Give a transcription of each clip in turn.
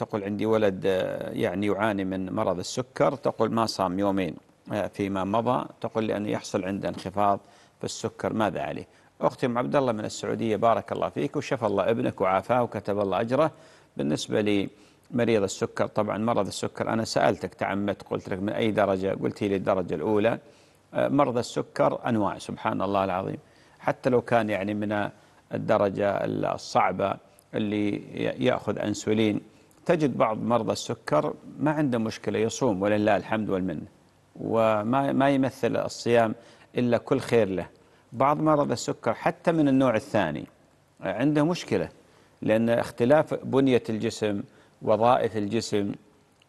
تقول عندي ولد آه، يعني يعاني من مرض السكر تقول ما صام يومين آه، فيما مضى تقول لأنه يحصل عنده انخفاض في السكر ماذا عليه أختي أم عبد الله من السعودية بارك الله فيك وشفى الله ابنك وعافاه وكتب الله أجره بالنسبة لمريض السكر طبعا مرض السكر أنا سألتك تعمدت قلت لك من أي درجة قلت لي الدرجة الأولى آه، مرض السكر أنواع سبحان الله العظيم حتى لو كان يعني من الدرجة الصعبة اللي يأخذ أنسولين تجد بعض مرضى السكر ما عنده مشكلة يصوم ولله الحمد والمنة وما ما يمثل الصيام إلا كل خير له بعض مرضى السكر حتى من النوع الثاني عنده مشكلة لأن اختلاف بنية الجسم وظائف الجسم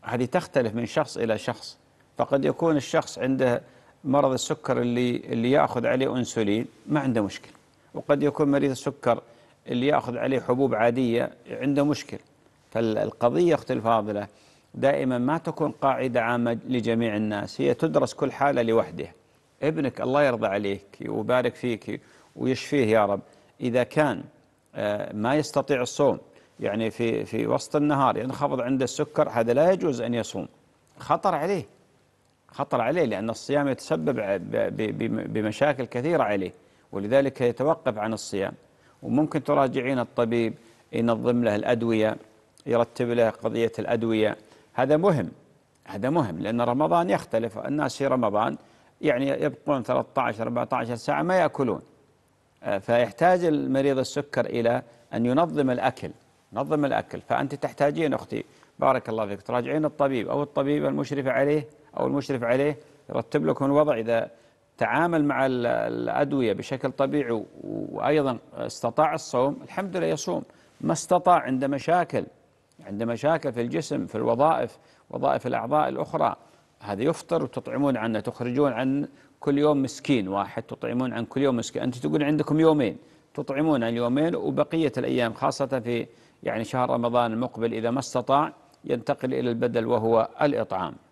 هذه تختلف من شخص إلى شخص فقد يكون الشخص عنده مرض السكر اللي اللي ياخذ عليه انسولين ما عنده مشكله وقد يكون مريض السكر اللي ياخذ عليه حبوب عاديه عنده مشكله فالقضية أخت الفاضلة دائما ما تكون قاعدة عامة لجميع الناس هي تدرس كل حالة لوحده ابنك الله يرضى عليك ويبارك فيك ويشفيه يا رب إذا كان آه، ما يستطيع الصوم يعني في في وسط النهار ينخفض عنده السكر هذا لا يجوز أن يصوم خطر عليه خطر عليه لأن الصيام يتسبب بمشاكل كثيرة عليه ولذلك يتوقف عن الصيام وممكن تراجعين الطبيب ينظم له الأدوية يرتب له قضية الأدوية هذا مهم هذا مهم لأن رمضان يختلف الناس في رمضان يعني يبقون 13 14 ساعة ما يأكلون آه، فيحتاج المريض السكر إلى أن ينظم الأكل نظم الأكل فأنت تحتاجين أختي بارك الله فيك تراجعين الطبيب أو الطبيب المشرفة عليه أو المشرف عليه يرتب لكم الوضع إذا تعامل مع الأدوية بشكل طبيعي وأيضا استطاع الصوم الحمد لله يصوم ما استطاع عنده مشاكل عنده مشاكل في الجسم في الوظائف وظائف الأعضاء الأخرى هذا يفطر وتطعمون عنه تخرجون عن كل يوم مسكين واحد تطعمون عن كل يوم مسكين أنت تقول عندكم يومين تطعمون عن يومين وبقية الأيام خاصة في يعني شهر رمضان المقبل إذا ما استطاع ينتقل إلى البدل وهو الإطعام